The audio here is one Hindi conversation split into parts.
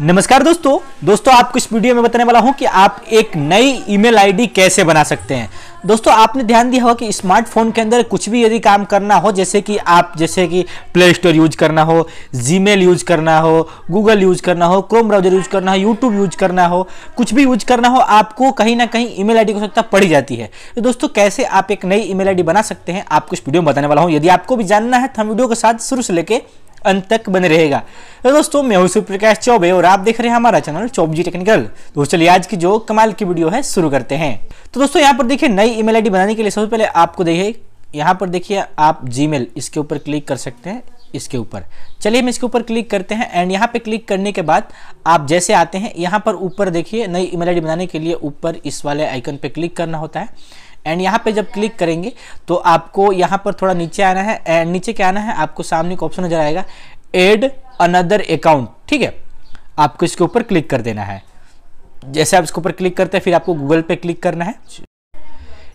नमस्कार दोस्तों दोस्तों आपको इस वीडियो में बताने वाला हूं कि आप एक नई ईमेल आईडी कैसे बना सकते हैं दोस्तों आपने ध्यान दिया होगा कि स्मार्टफोन के अंदर कुछ भी यदि काम करना हो जैसे कि आप जैसे कि प्ले स्टोर यूज करना हो जीमेल यूज करना हो गूगल यूज करना हो क्रोम ब्राउजर यूज करना हो यूट्यूब यूज करना हो कुछ भी यूज करना हो आपको कहीं ना कहीं ईमेल आईडी की सकता पड़ी जाती है तो दोस्तों कैसे आप एक नई ईमेल आईडी बना सकते हैं आपको इस वीडियो में बताने वाला हूँ यदि आपको भी जानना है तो हम वीडियो के साथ शुरू से लेकर अंत तक बने रहेगा तो दोस्तों मैं हूं प्रकाश चौबे और आप देख रहे हैं हमारा चैनल चौबजी टेक्निकल तो चलिए आज की जो कमाल की वीडियो है शुरू करते हैं तो दोस्तों यहाँ पर देखिए नई ईमेल आई बनाने के लिए सबसे पहले आपको देखिए यहाँ पर देखिए आप जी इसके ऊपर क्लिक कर सकते हैं इसके ऊपर चलिए हम इसके ऊपर क्लिक करते हैं एंड यहाँ पे क्लिक करने के बाद आप जैसे आते हैं यहाँ पर ऊपर देखिए नई ईमेल आई बनाने के लिए ऊपर इस वाले आइकन पे क्लिक करना होता है एंड यहाँ पे जब क्लिक करेंगे तो आपको यहाँ पर थोड़ा नीचे आना है एंड नीचे क्या आना है आपको सामने का ऑप्शन नजर आएगा एड अनदर अकाउंट ठीक है आपको इसके ऊपर क्लिक कर देना है जैसे आप इसके ऊपर क्लिक करते हैं फिर आपको गूगल पे क्लिक करना है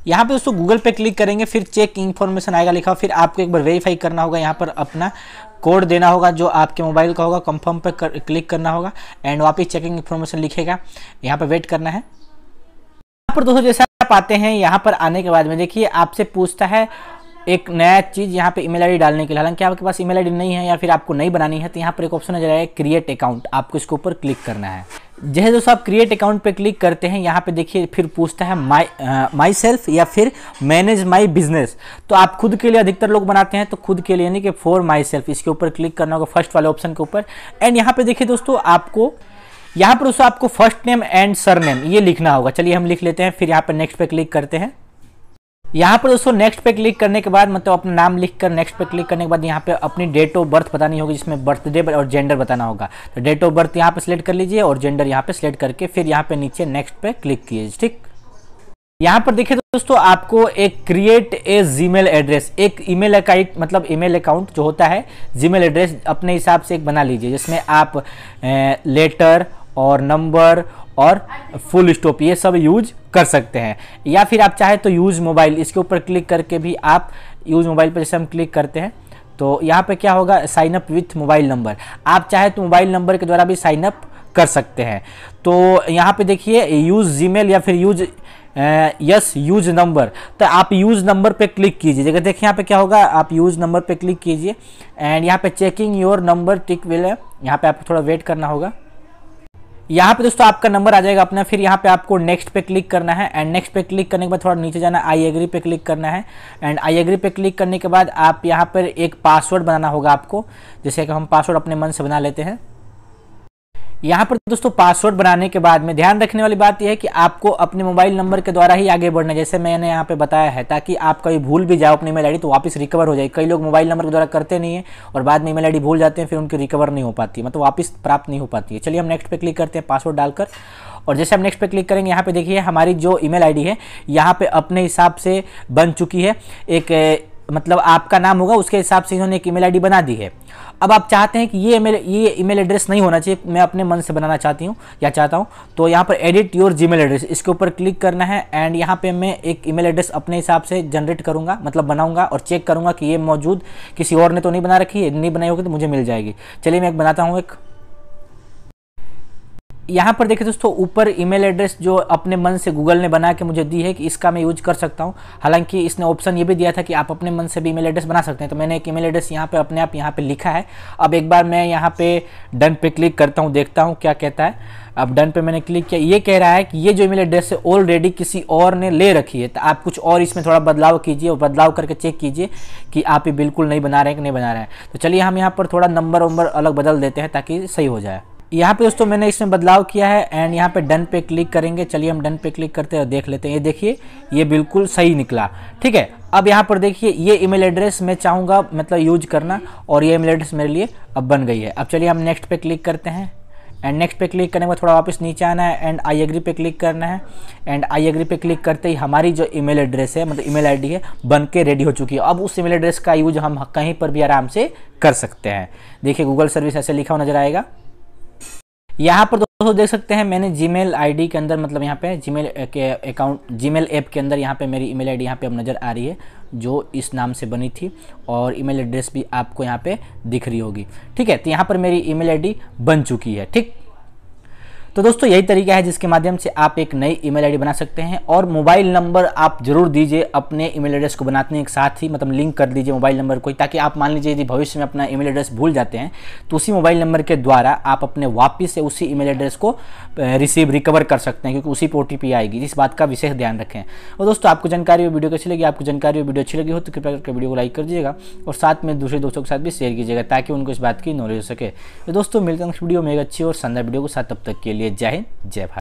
यहाँ पे दोस्तों गूगल पे क्लिक करेंगे फिर चेक इन्फॉर्मेशन आएगा लिखा फिर आपको एक बार वेरीफाई करना होगा यहाँ पर अपना कोड देना होगा जो आपके मोबाइल का होगा कंफर्म पर कर, क्लिक करना होगा एंड वापस चेकिंग इन्फॉर्मेशन लिखेगा यहाँ पर वेट करना है पर दोस्तों जैसे आप आते हैं यहाँ पर आने के बाद में देखिए आपसे पूछता है एक नया चीज़ यहाँ पे ईमेल आईडी डालने के लिए हालांकि आपके पास ईमेल आईडी नहीं है या फिर आपको नहीं बनानी है तो यहाँ पर एक ऑप्शन नजर आएगा क्रिएट अकाउंट आपको इसके ऊपर क्लिक करना है जैसे दोस्तों आप क्रिएट अकाउंट पे क्लिक करते हैं यहाँ पे देखिए फिर पूछता है माई माई सेल्फ या फिर मैनेज माई बिजनेस तो आप खुद के लिए अधिकतर लोग बनाते हैं तो खुद के लिए यानी कि फॉर माई सेल्फ इसके ऊपर क्लिक करना होगा फर्स्ट वाले ऑप्शन के ऊपर एंड यहाँ पे देखिए दोस्तों आपको यहाँ पर उसको आपको first name and surname ये लिखना होगा चलिए हम लिख लेते हैं फिर यहां पर नेक्स्ट पे क्लिक करते हैं यहाँ पर दोस्तों नेक्स्ट पे क्लिक करने के बाद मतलब अपना नाम लिखकर नेक्स्ट पे क्लिक करने के बाद यहाँ पे अपनी डेट ऑफ बर्थ बतानी होगी जिसमें बर्थडे और जेंडर बताना होगा तो डेट ऑफ बर्थ यहाँ पे सिलेक्ट कर लीजिए और जेंडर यहाँ पे सिलेक्ट करके फिर यहाँ पे नीचे नेक्स्ट पे क्लिक कीजिए ठीक यहाँ पर देखिए दोस्तों आपको एक क्रिएट ए जीमेल एड्रेस एक ईमेल अकाउंट मतलब ईमेल अकाउंट जो होता है जीमेल एड्रेस अपने हिसाब से एक बना लीजिए जिसमें आप ए, लेटर और नंबर और फुल स्टॉप ये सब यूज कर सकते हैं या फिर आप चाहे तो यूज़ मोबाइल इसके ऊपर क्लिक करके भी आप यूज़ मोबाइल पर जैसे हम क्लिक करते हैं तो यहाँ पे क्या होगा sign up with mobile number आप चाहे तो मोबाइल नंबर के द्वारा भी साइन अप कर सकते हैं तो यहाँ पे देखिए यूज़ जीमेल या फिर यूज यस यूज नंबर तो आप यूज़ नंबर पे क्लिक कीजिए जगह देखिए यहाँ पे क्या होगा आप यूज़ नंबर पे क्लिक कीजिए एंड यहाँ पे checking your number tick will है यहाँ पे आपको थोड़ा वेट करना होगा यहाँ पे दोस्तों आपका नंबर आ जाएगा अपना फिर यहाँ पे आपको नेक्स्ट पे क्लिक करना है एंड नेक्स्ट पे क्लिक करने के बाद थोड़ा नीचे जाना आई एग्री पे क्लिक करना है एंड आई एग्री पे क्लिक करने के बाद आप यहाँ पर एक पासवर्ड बनाना होगा आपको जैसे कि हम पासवर्ड अपने मन से बना लेते हैं यहाँ पर दोस्तों पासवर्ड बनाने के बाद में ध्यान रखने वाली बात यह है कि आपको अपने मोबाइल नंबर के द्वारा ही आगे बढ़ना जैसे मैंने यहाँ पे बताया है ताकि आप कभी भूल भी जाओ अपनी ईमेल आई तो वापस रिकवर हो जाए कई लोग मोबाइल नंबर के द्वारा करते नहीं है और बाद में ईमेल आई भूल जाते हैं फिर उनकी रिकवर नहीं हो पाती मतलब वापस प्राप्त नहीं हो पाती है चलिए हम नेक्स्ट पर क्लिक करते हैं पासवर्ड डालकर और जैसे हम नेक्स्ट पे क्लिक करेंगे यहाँ पे देखिए हमारी जो ईमेल आईडी है यहाँ पे अपने हिसाब से बन चुकी है एक मतलब आपका नाम होगा उसके हिसाब से इन्होंने एक ईमेल आईडी बना दी है अब आप चाहते हैं कि ये ईमेल ये ईमेल एड्रेस नहीं होना चाहिए मैं अपने मन से बनाना चाहती हूँ या चाहता हूँ तो यहाँ पर एडिट योर जी एड्रेस इसके ऊपर क्लिक करना है एंड यहाँ पे मैं एक ईमेल एड्रेस अपने हिसाब से जनरेट करूँगा मतलब बनाऊँगा और चेक करूँगा कि ये मौजूद किसी और ने तो नहीं बना रखी है नहीं बनाई होगी तो मुझे मिल जाएगी चलिए मैं एक बनाता हूँ एक यहाँ पर देखिए दोस्तों ऊपर ईमेल एड्रेस जो अपने मन से गूगल ने बना के मुझे दी है कि इसका मैं यूज कर सकता हूँ हालांकि इसने ऑप्शन ये भी दिया था कि आप अपने मन से भी ईमेल एड्रेस बना सकते हैं तो मैंने एक ईमेल एड्रेस यहाँ पे अपने आप यहाँ पे लिखा है अब एक बार मैं यहाँ पे डन पे क्लिक करता हूँ देखता हूँ क्या कहता है अब डन पे मैंने क्लिक किया ये कह रहा है कि ये जो ईमेल एड्रेस है ऑलरेडी किसी और ने ले रखी है तो आप कुछ और इसमें थोड़ा बदलाव कीजिए और बदलाव करके चेक कीजिए कि आप ये बिल्कुल नहीं बना रहे हैं कि नहीं बना रहे हैं तो चलिए हम यहाँ पर थोड़ा नंबर वंबर अलग बदल देते हैं ताकि सही हो जाए यहाँ पे दोस्तों मैंने इसमें बदलाव किया है एंड यहाँ पे डन पे क्लिक करेंगे चलिए हम डन पे क्लिक करते हैं और देख लेते हैं ये देखिए ये बिल्कुल सही निकला ठीक है अब यहाँ पर देखिए ये ईमेल एड्रेस मैं चाहूँगा मतलब यूज करना और ये ईमेल एड्रेस मेरे लिए अब बन गई है अब चलिए हम नेक्स्ट पे क्लिक करते हैं एंड नेक्स्ट पे क्लिक करने के बाद थोड़ा वापस नीचे आना है एंड आई एग्री पे क्लिक करना है एंड आई एग्री पे क्लिक करते ही हमारी जो ईमेल एड्रेस है मतलब ईमेल आईडी है बन के रेडी हो चुकी है अब उस ईमेल एड्रेस का यूज हम कहीं पर भी आराम से कर सकते हैं देखिए गूगल सर्विस ऐसे लिखा हुआ नज़र आएगा यहाँ पर दोस्तों देख सकते हैं मैंने जीमेल आईडी के अंदर मतलब यहाँ पे जीमेल के अकाउंट जीमेल ऐप के अंदर यहाँ पे मेरी ईमेल आईडी यहाँ पर अब नज़र आ रही है जो इस नाम से बनी थी और ईमेल एड्रेस भी आपको यहाँ पे दिख रही होगी ठीक है तो यहाँ पर मेरी ईमेल आईडी बन चुकी है ठीक तो दोस्तों यही तरीका है जिसके माध्यम से आप एक नई ईमेल आईडी बना सकते हैं और मोबाइल नंबर आप जरूर दीजिए अपने ईमेल एड्रेस को हैं एक साथ ही मतलब लिंक कर दीजिए मोबाइल नंबर को ताकि आप मान लीजिए यदि भविष्य में अपना ईमेल एड्रेस भूल जाते हैं तो उसी मोबाइल नंबर के द्वारा आप अपने वापिस से उसी ईमेल एड्रेस को रिसीव रिकवर कर सकते हैं क्योंकि उसी पर ओ आएगी इस बात का विशेष ध्यान रखें और दोस्तों आपको जानकारी और वीडियो कैसी लगी आपको जानकारी और वीडियो अच्छी लगी हो तो कृपया करके वीडियो को लाइक कर दीजिएगा और साथ में दूसरे दोस्तों के साथ भी शेयर कीजिएगा ताकि उनको इस बात की नॉलेज हो सके तो दोस्तों मिलते हैं वीडियो में एक अच्छी और शानदार वीडियो के साथ तब तक के लिए लिए जय हिंद जय भारत